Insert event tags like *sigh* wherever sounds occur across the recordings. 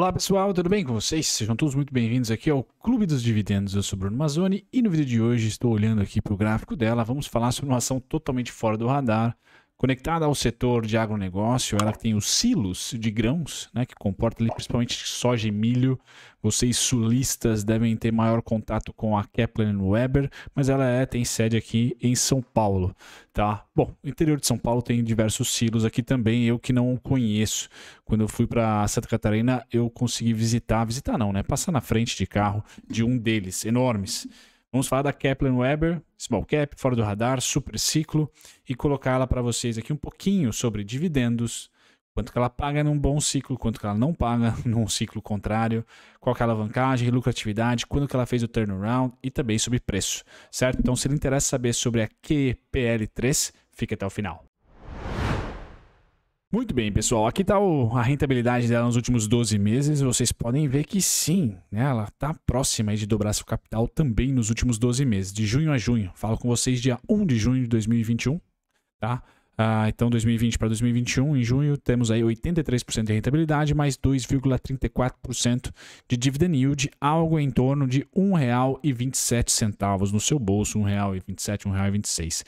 Olá pessoal, tudo bem com vocês? Sejam todos muito bem-vindos aqui ao Clube dos Dividendos. Eu sou Bruno Mazzoni e no vídeo de hoje estou olhando aqui para o gráfico dela. Vamos falar sobre uma ação totalmente fora do radar conectada ao setor de agronegócio, ela tem os silos de grãos, né, que comporta ali principalmente soja e milho. Vocês sulistas devem ter maior contato com a Kepler Weber, mas ela é, tem sede aqui em São Paulo, tá? Bom, interior de São Paulo tem diversos silos aqui também, eu que não conheço. Quando eu fui para Santa Catarina, eu consegui visitar, visitar não, né? Passar na frente de carro de um deles, enormes. Vamos falar da Kepler Weber, Small Cap, Fora do Radar, Super Ciclo e colocá-la para vocês aqui um pouquinho sobre dividendos, quanto que ela paga num bom ciclo, quanto que ela não paga *laughs* num ciclo contrário, qual que é a alavancagem, lucratividade, quando que ela fez o turnaround e também sobre preço, certo? Então se lhe interessa saber sobre a QPL3, fique até o final. Muito bem, pessoal. Aqui está a rentabilidade dela nos últimos 12 meses. Vocês podem ver que sim, né? ela está próxima de dobrar seu capital também nos últimos 12 meses, de junho a junho. Falo com vocês dia 1 de junho de 2021. Tá? Ah, então, 2020 para 2021, em junho, temos aí 83% de rentabilidade, mais 2,34% de dividend yield, algo em torno de R$ 1,27 no seu bolso, R$ 1,27, R$ 1,26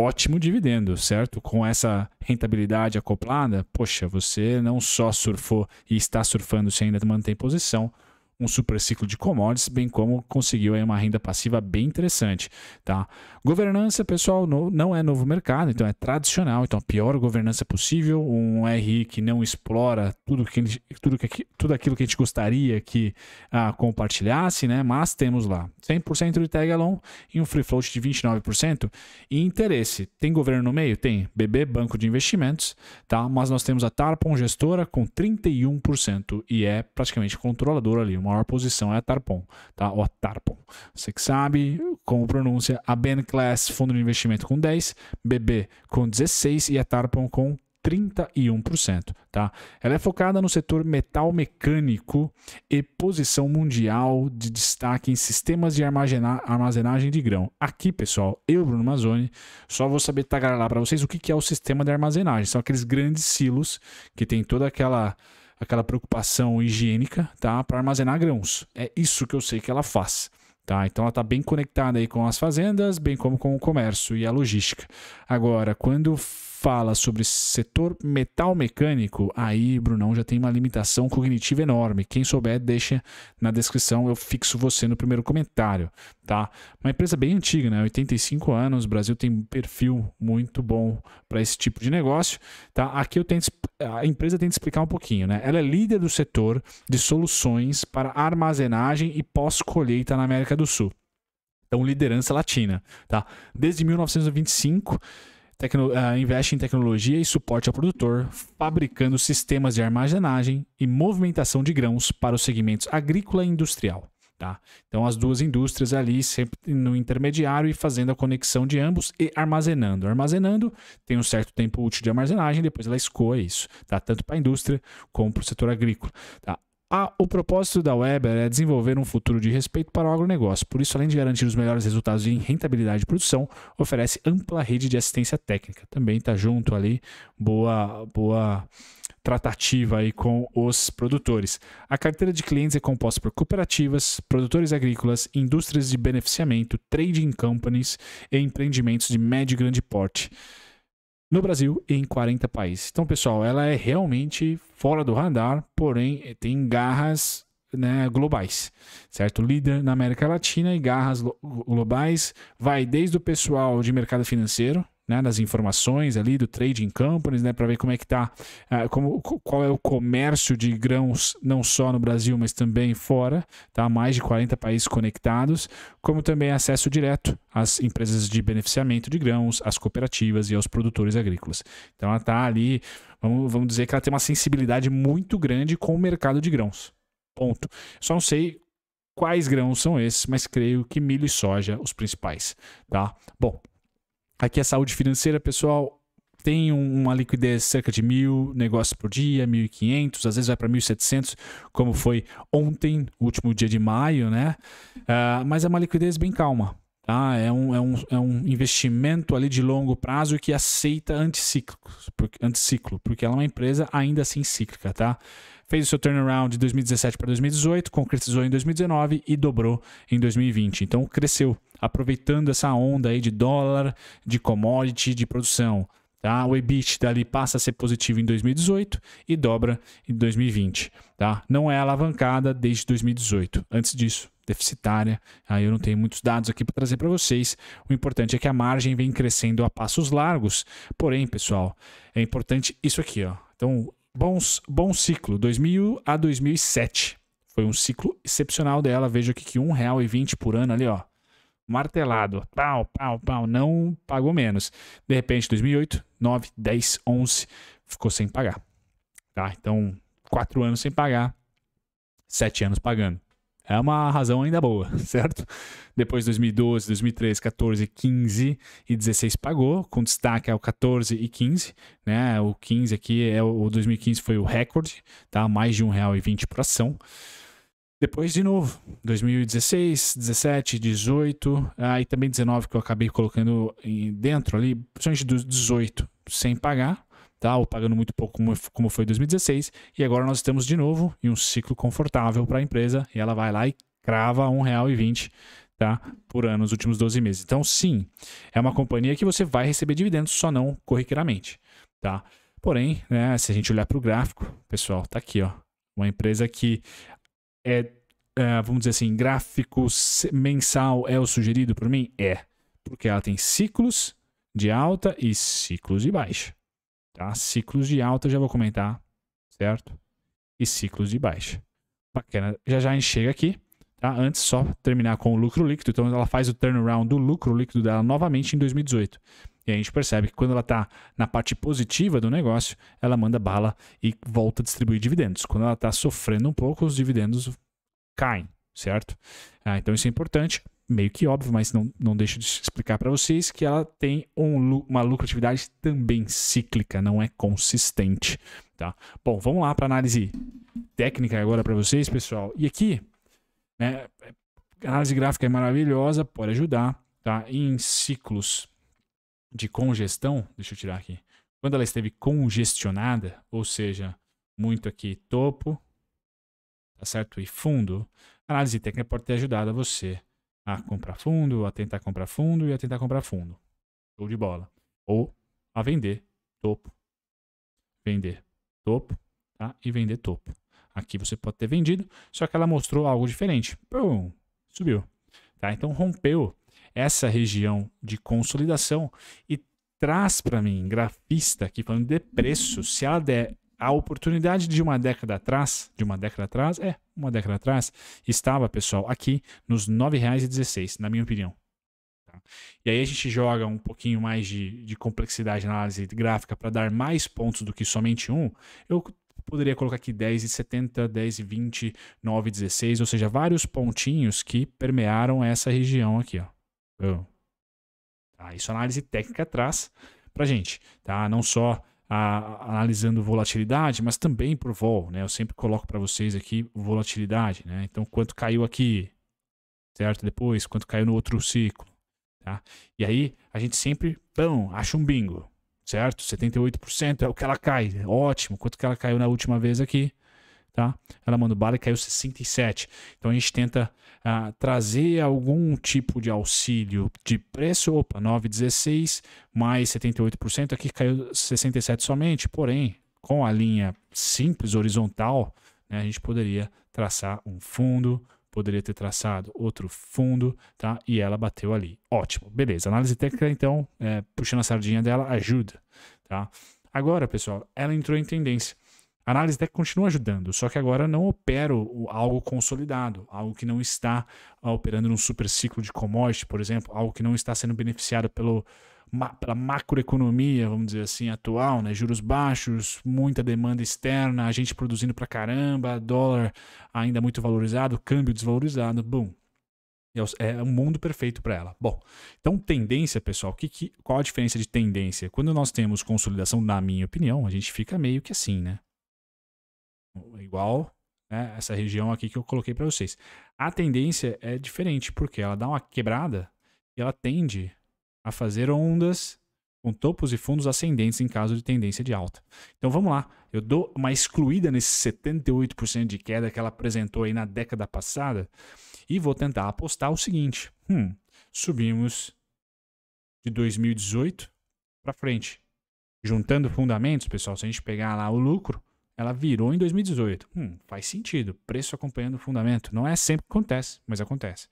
ótimo dividendo, certo? Com essa rentabilidade acoplada, poxa, você não só surfou e está surfando, se ainda mantém posição, um super ciclo de commodities, bem como conseguiu uma renda passiva bem interessante. Tá? Governança, pessoal, no, não é novo mercado, então é tradicional, então a pior governança possível, um RI que não explora tudo, que, tudo, que, tudo aquilo que a gente gostaria que ah, compartilhasse, né? mas temos lá 100% de tag along e um free float de 29% e interesse. Tem governo no meio? Tem. BB, Banco de Investimentos, tá? mas nós temos a Tarpon Gestora com 31% e é praticamente controladora ali, uma maior posição é a Tarpon, tá? Ou a Tarpon. Você que sabe como pronúncia. A Ben Class, fundo de investimento com 10, BB com 16 e a Tarpon com 31%. Tá? Ela é focada no setor metal mecânico e posição mundial de destaque em sistemas de armazenagem de grão. Aqui, pessoal, eu, Bruno Mazzoni, só vou saber lá para vocês o que é o sistema de armazenagem. São aqueles grandes silos que tem toda aquela aquela preocupação higiênica, tá? Para armazenar grãos. É isso que eu sei que ela faz. Tá, então ela está bem conectada aí com as fazendas, bem como com o comércio e a logística. Agora, quando fala sobre setor metal mecânico, aí, Brunão, já tem uma limitação cognitiva enorme. Quem souber, deixa na descrição, eu fixo você no primeiro comentário, tá? Uma empresa bem antiga, né? 85 anos, o Brasil tem um perfil muito bom para esse tipo de negócio, tá? Aqui eu tento, a empresa tem que explicar um pouquinho, né? Ela é líder do setor de soluções para armazenagem e pós-colheita na América do Sul. Então, liderança latina, tá? Desde 1925 Tecno, uh, investe em tecnologia e suporte ao produtor, fabricando sistemas de armazenagem e movimentação de grãos para os segmentos agrícola e industrial. Tá? Então, as duas indústrias ali, sempre no intermediário e fazendo a conexão de ambos e armazenando. Armazenando tem um certo tempo útil de armazenagem, depois ela escoa isso, tá? tanto para a indústria como para o setor agrícola. Tá? Ah, o propósito da Weber é desenvolver um futuro de respeito para o agronegócio, por isso, além de garantir os melhores resultados em rentabilidade e produção, oferece ampla rede de assistência técnica. Também está junto ali, boa, boa tratativa aí com os produtores. A carteira de clientes é composta por cooperativas, produtores agrícolas, indústrias de beneficiamento, trading companies e empreendimentos de médio e grande porte no Brasil e em 40 países. Então, pessoal, ela é realmente fora do radar, porém eh, tem garras né, globais, certo? Líder na América Latina e garras globais vai desde o pessoal de mercado financeiro, né, das informações ali do trading companies, né, para ver como é que tá, uh, como, qual é o comércio de grãos não só no Brasil, mas também fora, tá? Mais de 40 países conectados, como também acesso direto às empresas de beneficiamento de grãos, às cooperativas e aos produtores agrícolas. Então ela tá ali, vamos, vamos dizer que ela tem uma sensibilidade muito grande com o mercado de grãos. Ponto. Só não sei quais grãos são esses, mas creio que milho e soja os principais, tá? Bom, Aqui é saúde financeira, pessoal. Tem uma liquidez cerca de mil negócios por dia, 1.500, às vezes vai para 1.700, como foi ontem, último dia de maio, né? Uh, mas é uma liquidez bem calma, tá? É um, é, um, é um investimento ali de longo prazo que aceita anticíclicos, porque, anticiclo, porque ela é uma empresa ainda assim cíclica, tá? fez o seu turnaround de 2017 para 2018, concretizou em 2019 e dobrou em 2020. Então cresceu, aproveitando essa onda aí de dólar, de commodity, de produção. Tá? O EBIT dali passa a ser positivo em 2018 e dobra em 2020. Tá? Não é alavancada desde 2018. Antes disso, deficitária. Aí eu não tenho muitos dados aqui para trazer para vocês. O importante é que a margem vem crescendo a passos largos. Porém, pessoal, é importante isso aqui, ó. Então, Bons, bom ciclo, 2000 a 2007. Foi um ciclo excepcional dela. Veja aqui que R$1,20 por ano ali, ó. Martelado. Pau, pau, pau. Não pagou menos. De repente, 2008, 9, 10, 11. Ficou sem pagar. Tá? Então, 4 anos sem pagar. 7 anos pagando é uma razão ainda boa, *laughs* certo? Depois 2012, 2013, 14, 15 e 16 pagou, com destaque ao é 14 e 15, né? O 15 aqui é o 2015 foi o recorde, tá? Mais de R$1,20 por ação. Depois de novo, 2016, 17, 18, aí também 19 que eu acabei colocando dentro ali, principalmente dos 18 sem pagar, tá? ou pagando muito pouco, como, como foi 2016. E agora nós estamos de novo em um ciclo confortável para a empresa e ela vai lá e crava R$1,20 tá? por ano nos últimos 12 meses. Então, sim, é uma companhia que você vai receber dividendos, só não corriqueiramente. Tá? Porém, né, se a gente olhar para o gráfico, pessoal, tá aqui, ó, uma empresa que é, é, vamos dizer assim, gráfico mensal é o sugerido por mim? É, porque ela tem ciclos de alta e ciclos de baixa. Tá? Ciclos de alta já vou comentar, certo? E ciclos de baixa. Bacana. Já já a gente chega aqui. Tá? Antes, só terminar com o lucro líquido. Então, ela faz o turnaround do lucro líquido dela novamente em 2018. E a gente percebe que quando ela está na parte positiva do negócio, ela manda bala e volta a distribuir dividendos. Quando ela está sofrendo um pouco, os dividendos caem, certo? Ah, então, isso é importante meio que óbvio, mas não, não deixo de explicar para vocês, que ela tem um, uma lucratividade também cíclica, não é consistente. Tá? Bom, vamos lá para análise técnica agora para vocês, pessoal. E aqui, né, análise gráfica é maravilhosa, pode ajudar tá? em ciclos de congestão. Deixa eu tirar aqui. Quando ela esteve congestionada, ou seja, muito aqui topo, tá certo? E fundo, a análise técnica pode ter ajudado a você a comprar fundo, a tentar comprar fundo e a tentar comprar fundo. Show de bola. Ou a vender topo. Vender topo, tá? E vender topo. Aqui você pode ter vendido, só que ela mostrou algo diferente. Pum, subiu. Tá? Então rompeu essa região de consolidação e traz para mim, grafista aqui falando de preço, se ela der a oportunidade de uma década atrás, de uma década atrás, é, uma década atrás, estava, pessoal, aqui nos R$ 9,16, na minha opinião. Tá? E aí a gente joga um pouquinho mais de, de complexidade na análise gráfica para dar mais pontos do que somente um, eu poderia colocar aqui 10,70, 10,20, 9,16, ou seja, vários pontinhos que permearam essa região aqui. Ó. Tá, isso a é análise técnica traz para gente, tá? Não só a, analisando volatilidade, mas também por vol, né? Eu sempre coloco para vocês aqui volatilidade, né? Então, quanto caiu aqui, certo? Depois, quanto caiu no outro ciclo, tá? E aí, a gente sempre, pão, acha um bingo, certo? 78% é o que ela cai, ótimo. Quanto que ela caiu na última vez aqui? Tá? Ela mandou bala e caiu 67. Então a gente tenta ah, trazer algum tipo de auxílio de preço. Opa, 9,16 mais 78%. Aqui caiu 67 somente. Porém, com a linha simples horizontal, né, a gente poderia traçar um fundo, poderia ter traçado outro fundo, tá? E ela bateu ali. Ótimo, beleza. Análise técnica, então, é, puxando a sardinha dela, ajuda, tá? Agora, pessoal, ela entrou em tendência. A análise técnica continua ajudando, só que agora não opero algo consolidado, algo que não está ah, operando num super ciclo de commodity, por exemplo, algo que não está sendo beneficiado pelo, pela macroeconomia, vamos dizer assim, atual, né? Juros baixos, muita demanda externa, a gente produzindo pra caramba, dólar ainda muito valorizado, câmbio desvalorizado, boom. É, é um mundo perfeito para ela. Bom, então tendência, pessoal, que, que, qual a diferença de tendência? Quando nós temos consolidação, na minha opinião, a gente fica meio que assim, né? igual né, essa região aqui que eu coloquei para vocês. A tendência é diferente, porque ela dá uma quebrada e ela tende a fazer ondas com topos e fundos ascendentes em caso de tendência de alta. Então vamos lá, eu dou uma excluída nesse 78% de queda que ela apresentou aí na década passada e vou tentar apostar o seguinte: hum, subimos de 2018 para frente. Juntando fundamentos, pessoal, se a gente pegar lá o lucro, ela virou em 2018. Hum, faz sentido. Preço acompanhando o fundamento. Não é sempre que acontece, mas acontece.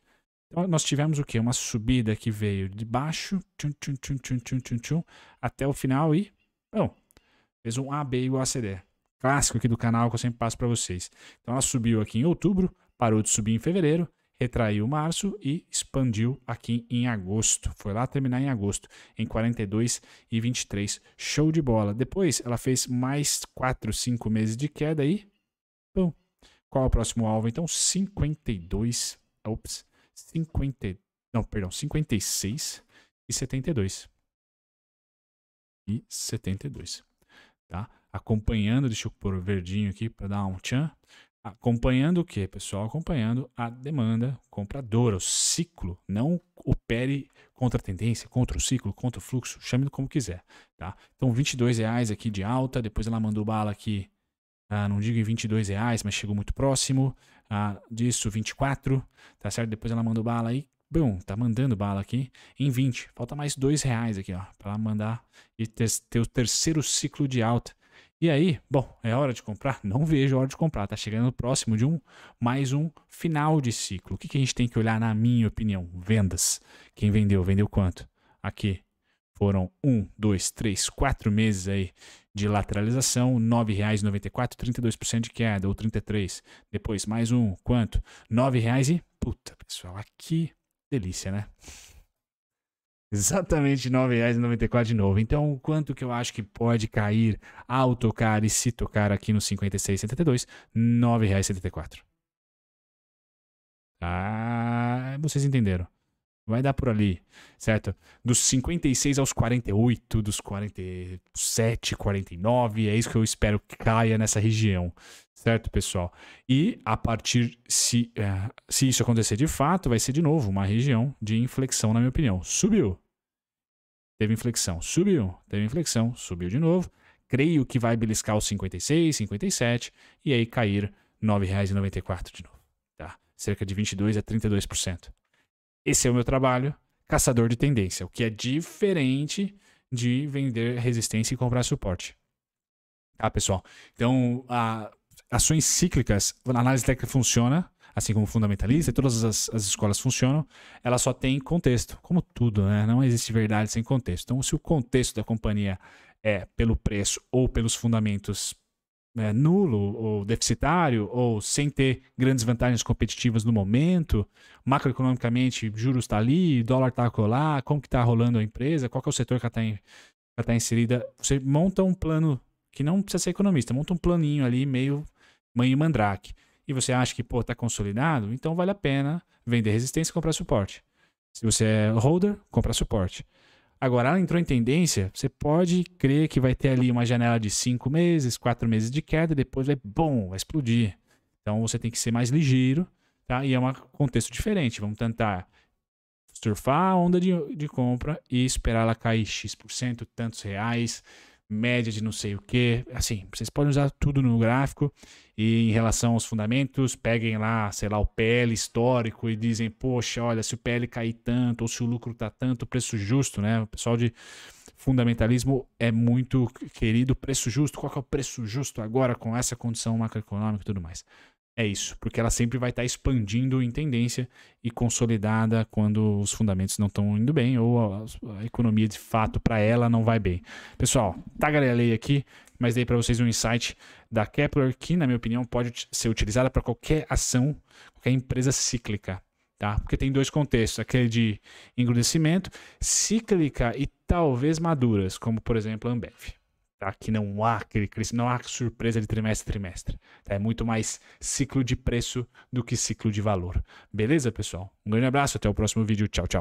Então, nós tivemos o quê? Uma subida que veio de baixo, tchum, tchum, tchum, tchum, tchum, tchum, tchum, até o final e. Bom, fez um AB igual a CD. Clássico aqui do canal que eu sempre passo para vocês. Então ela subiu aqui em outubro, parou de subir em fevereiro, retraiu março e expandiu aqui em agosto. Foi lá terminar em agosto, em 42 e 23. Show de bola. Depois ela fez mais 4, 5 meses de queda aí. Bom, qual é o próximo alvo? Então, 52. Ops, 50, não, perdão, 56 e 72. E 72, tá? Acompanhando, deixa eu pôr o verdinho aqui para dar um tchan acompanhando o que, pessoal? Acompanhando a demanda compradora, o ciclo. Não opere contra a tendência, contra o ciclo, contra o fluxo, chame como quiser, tá? Então, 22 reais aqui de alta, depois ela mandou bala aqui, ah, não digo em 22 reais, mas chegou muito próximo ah, disso, 24, tá certo? Depois ela mandou bala aí, bom, tá mandando bala aqui em 20. Falta mais 2 reais aqui, ó, para mandar e ter, ter o terceiro ciclo de alta. E aí, bom, é hora de comprar? Não vejo a hora de comprar. Tá chegando próximo de um mais um final de ciclo. O que, que a gente tem que olhar, na minha opinião? Vendas. Quem vendeu, vendeu quanto? Aqui foram um, dois, três, quatro meses aí de lateralização, R$ 9,94, 32% de queda, ou 33%. Depois mais um, quanto? R$ 9,00 e... Puta, pessoal, aqui delícia, né? Exatamente R$ 9,94 de novo. Então, o quanto que eu acho que pode cair ao tocar e se tocar aqui no 56,72? R$ 9,74. Ah, vocês entenderam. Vai dar por ali, certo? Dos 56 aos 48, dos 47, 49, é isso que eu espero que caia nessa região, certo, pessoal? E a partir, se, uh, se isso acontecer de fato, vai ser de novo uma região de inflexão, na minha opinião. Subiu, teve inflexão, subiu, teve inflexão, subiu de novo. Creio que vai beliscar os 56, 57 e aí cair R$ 9,94 de novo, tá? Cerca de 22 a 32%. Esse é o meu trabalho, caçador de tendência, o que é diferente de vender resistência e comprar suporte. Tá, pessoal? Então, a, ações cíclicas, a análise técnica funciona, assim como fundamentalista, e todas as, as, escolas funcionam, ela só tem contexto, como tudo, né? Não existe verdade sem contexto. Então, se o contexto da companhia é pelo preço ou pelos fundamentos é, nulo ou deficitário ou sem ter grandes vantagens competitivas no momento, macroeconomicamente juros está ali, dólar está colar, como que está rolando a empresa, qual é o setor que está tá inserida, você monta um plano que não precisa ser economista, monta um planinho ali meio mãe e mandrake e você acha que está consolidado, então vale a pena vender resistência e comprar suporte. Se você é holder, compra suporte. Agora, ela entrou em tendência, você pode crer que vai ter ali uma janela de 5 meses, 4 meses de queda, e depois vai, bom, vai explodir. Então você tem que ser mais ligeiro, tá? E é um contexto diferente. Vamos tentar surfar a onda de, de compra e esperar ela cair X%, tantos reais, média de não sei o que. Assim, vocês podem usar tudo no gráfico e em relação aos fundamentos, peguem lá, sei lá, o PL histórico e dizem, poxa, olha, se o PL cair tanto ou se o lucro tá tanto, preço justo, né? O pessoal de fundamentalismo é muito querido, preço justo, qual que é o preço justo agora com essa condição macroeconômica e tudo mais é isso, porque ela sempre vai estar expandindo em tendência e consolidada quando os fundamentos não estão indo bem ou a, a economia de fato para ela não vai bem. Pessoal, tá tagarelei aqui, mas dei para vocês um insight da Kepler que, na minha opinião, pode ser utilizada para qualquer ação, qualquer empresa cíclica. Tá? Porque tem dois contextos, aquele de engrandecimento, cíclica e talvez maduras, como por exemplo a Ambev. Aqui tá? não há aquele não há surpresa de trimestre a trimestre. Tá? É muito mais ciclo de preço do que ciclo de valor. Beleza, pessoal? Um grande abraço, até o próximo vídeo. Tchau, tchau.